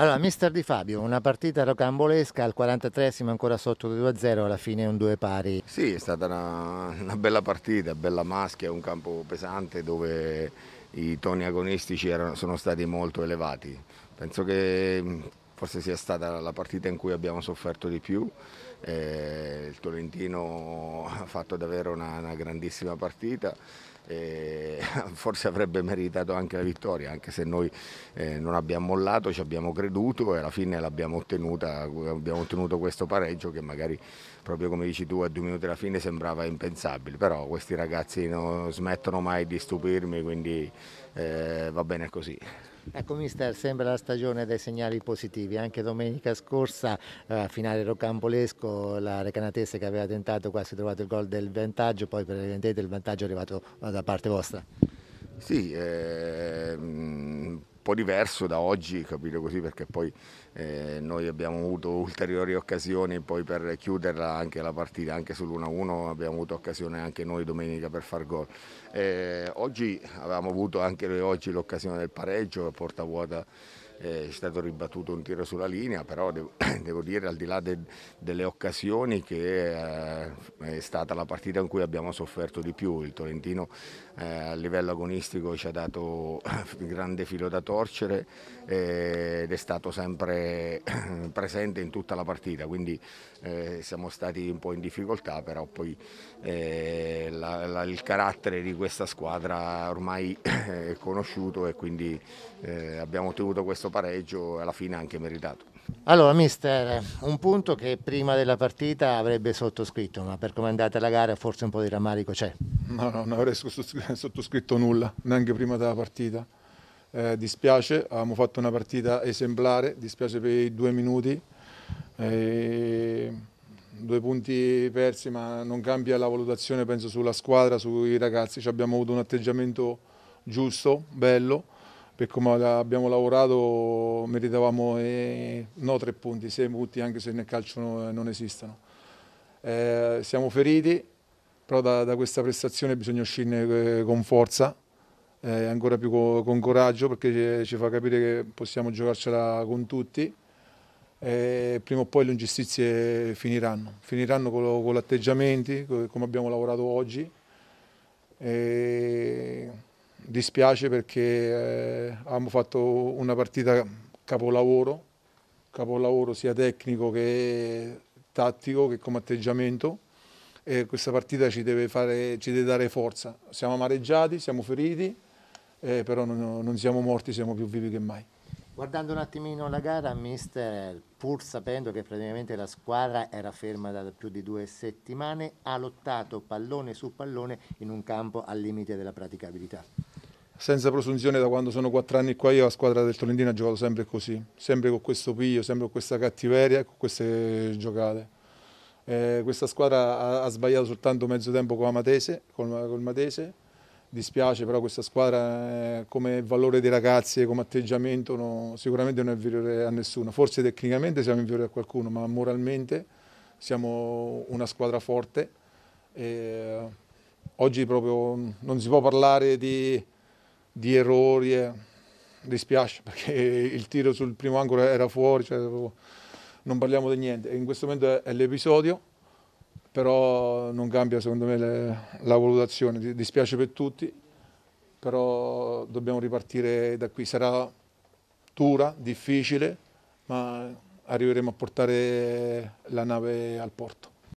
Allora, mister Di Fabio, una partita rocambolesca al 43 esimo ancora sotto 2-0, alla fine un due pari. Sì, è stata una, una bella partita, bella maschia, un campo pesante dove i toni agonistici erano, sono stati molto elevati. Penso che forse sia stata la partita in cui abbiamo sofferto di più. Eh, il Tolentino ha fatto davvero una, una grandissima partita. Eh, forse avrebbe meritato anche la vittoria, anche se noi eh, non abbiamo mollato, ci abbiamo creduto e alla fine l'abbiamo ottenuta, abbiamo ottenuto questo pareggio che magari proprio come dici tu a due minuti alla fine sembrava impensabile, però questi ragazzi non smettono mai di stupirmi, quindi eh, va bene così. Ecco mister, sembra la stagione dei segnali positivi, anche domenica scorsa eh, finale rocambolesco la Recanatese che aveva tentato quasi trovato il gol del vantaggio, poi per il vantaggio è arrivato eh, da parte vostra. Sì, eh, po' diverso da oggi, capito così, perché poi eh, noi abbiamo avuto ulteriori occasioni poi per chiuderla anche la partita, anche sull'1-1 abbiamo avuto occasione anche noi domenica per far gol. Eh, oggi avevamo avuto anche oggi l'occasione del pareggio, porta vuota eh, è stato ribattuto un tiro sulla linea, però devo, devo dire al di là de, delle occasioni che eh, è stata la partita in cui abbiamo sofferto di più, il Torrentino eh, a livello agonistico ci ha dato un grande filo da torcere eh, ed è stato sempre presente in tutta la partita, quindi eh, siamo stati un po' in difficoltà, però poi eh, la, la, il carattere di questa squadra ormai è conosciuto e quindi abbiamo tenuto questo questo pareggio alla fine anche meritato. Allora mister, un punto che prima della partita avrebbe sottoscritto, ma per come è andata la gara forse un po' di rammarico c'è. No, no, non avrei sottoscritto nulla, neanche prima della partita. Eh, dispiace, abbiamo fatto una partita esemplare, dispiace per i due minuti, eh, due punti persi ma non cambia la valutazione penso sulla squadra, sui ragazzi, Ci abbiamo avuto un atteggiamento giusto, bello, per come abbiamo lavorato meritavamo eh, no tre punti, sei punti anche se nel calcio eh, non esistono. Eh, siamo feriti, però da, da, questa prestazione bisogna uscirne eh, con forza, eh, ancora più con, con coraggio perché ci, ci, fa capire che possiamo giocarcela con tutti. Eh, prima o poi le ingiustizie finiranno, finiranno con, con gli atteggiamenti, come abbiamo lavorato oggi. Dispiace perché eh, abbiamo fatto una partita capolavoro, capolavoro sia tecnico che tattico che come atteggiamento e questa partita ci deve, fare, ci deve dare forza. Siamo amareggiati, siamo feriti, eh, però non, non siamo morti, siamo più vivi che mai. Guardando un attimino la gara, mister, pur sapendo che praticamente la squadra era ferma da più di due settimane, ha lottato pallone su pallone in un campo al limite della praticabilità senza prosunzione da quando sono quattro anni qua io la squadra del Tolentino ha giocato sempre così, sempre con questo piglio, sempre con questa cattiveria, con queste giocate. Eh, questa squadra ha, ha, sbagliato soltanto mezzo tempo con Matese, col, col, Matese, dispiace però questa squadra eh, come valore dei ragazzi e come atteggiamento no, sicuramente non è inferiore a nessuno, forse tecnicamente siamo inferiori a qualcuno ma moralmente siamo una squadra forte. E, eh, oggi proprio non si può parlare di di errori. E... Eh. Dispiace perché il tiro sul primo angolo era fuori, cioè, non parliamo di niente. In questo momento è l'episodio, però non cambia secondo me le, la valutazione. Dispiace per tutti, però dobbiamo ripartire da qui. Sarà dura, difficile, ma arriveremo a portare la nave al porto.